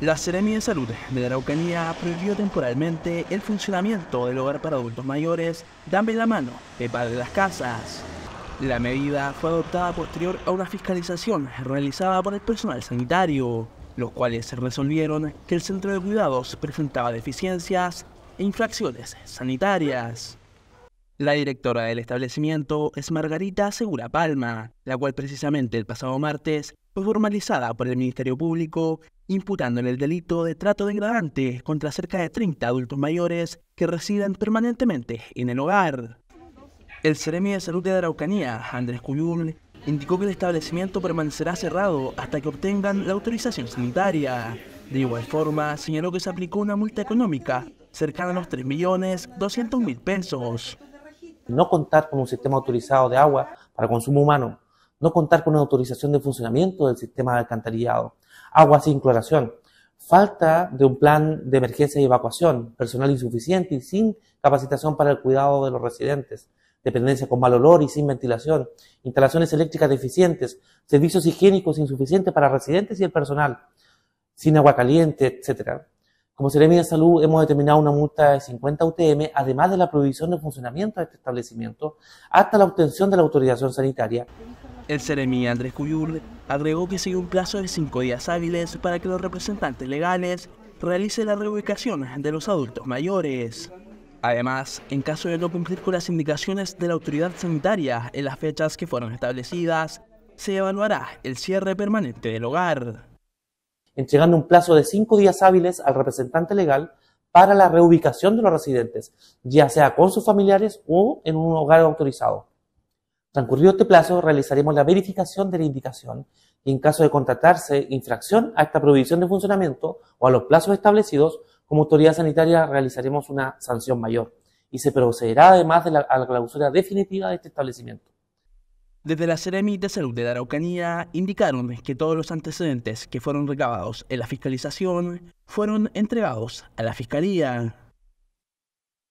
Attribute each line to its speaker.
Speaker 1: La Seremi de Salud de Araucanía prohibió temporalmente el funcionamiento del hogar para adultos mayores Dame la mano, de Padre de las Casas. La medida fue adoptada posterior a una fiscalización realizada por el personal sanitario, los cuales resolvieron que el centro de cuidados presentaba deficiencias e infracciones sanitarias. La directora del establecimiento es Margarita Segura Palma, la cual precisamente el pasado martes fue formalizada por el Ministerio Público imputando en el delito de trato degradante contra cerca de 30 adultos mayores que residen permanentemente en el hogar. El seremi de Salud de Araucanía, Andrés Cuyul, indicó que el establecimiento permanecerá cerrado hasta que obtengan la autorización sanitaria. De igual forma, señaló que se aplicó una multa económica cercana a los 3.200.000 pesos no contar con un sistema autorizado
Speaker 2: de agua para consumo humano, no contar con una autorización de funcionamiento del sistema de alcantarillado, agua sin cloración, falta de un plan de emergencia y evacuación, personal insuficiente y sin capacitación para el cuidado de los residentes, dependencia con mal olor y sin ventilación, instalaciones eléctricas deficientes, servicios higiénicos insuficientes para residentes y el personal, sin agua caliente, etc. Como Seremi de Salud hemos determinado una multa de 50 UTM, además de la prohibición de funcionamiento de este establecimiento, hasta la obtención
Speaker 1: de la autorización sanitaria. El Seremi Andrés Cuyul agregó que sigue un plazo de cinco días hábiles para que los representantes legales realicen la reubicación de los adultos mayores. Además, en caso de no cumplir con las indicaciones de la autoridad sanitaria en las fechas que fueron establecidas, se evaluará el cierre permanente del hogar entregando un plazo de cinco días hábiles al representante legal para la reubicación
Speaker 2: de los residentes, ya sea con sus familiares o en un hogar autorizado. Transcurrido este plazo, realizaremos la verificación de la indicación y en caso de contratarse infracción a esta prohibición de funcionamiento o a los plazos establecidos, como autoridad sanitaria realizaremos una sanción mayor y se procederá además a la clausura definitiva de este establecimiento.
Speaker 1: Desde la Seremi de Salud de la Araucanía indicaron que todos los antecedentes que fueron recabados en la fiscalización fueron entregados a la Fiscalía.